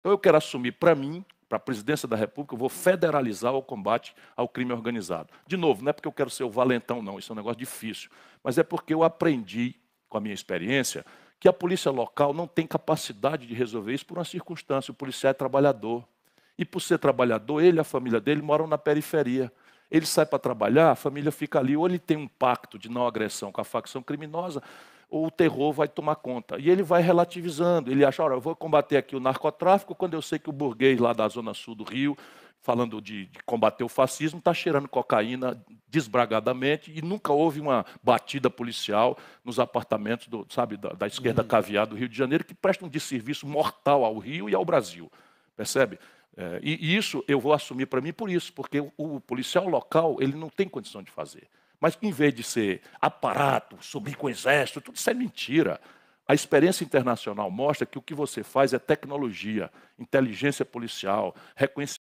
Então eu quero assumir para mim, para a presidência da República, eu vou federalizar o combate ao crime organizado. De novo, não é porque eu quero ser o valentão, não, isso é um negócio difícil, mas é porque eu aprendi, com a minha experiência, que a polícia local não tem capacidade de resolver isso por uma circunstância. O policial é trabalhador. E por ser trabalhador, ele e a família dele moram na periferia. Ele sai para trabalhar, a família fica ali, ou ele tem um pacto de não agressão com a facção criminosa, o terror vai tomar conta. E ele vai relativizando. Ele acha, olha, eu vou combater aqui o narcotráfico quando eu sei que o burguês lá da zona sul do Rio, falando de, de combater o fascismo, está cheirando cocaína desbragadamente e nunca houve uma batida policial nos apartamentos do, sabe, da, da esquerda uhum. caviar do Rio de Janeiro, que presta um desserviço mortal ao Rio e ao Brasil. Percebe? É, e, e, isso eu vou assumir para mim por isso, porque o, o policial local ele não tem condição de fazer mas que em vez de ser aparato, subir com o exército, tudo isso é mentira. A experiência internacional mostra que o que você faz é tecnologia, inteligência policial, reconhecimento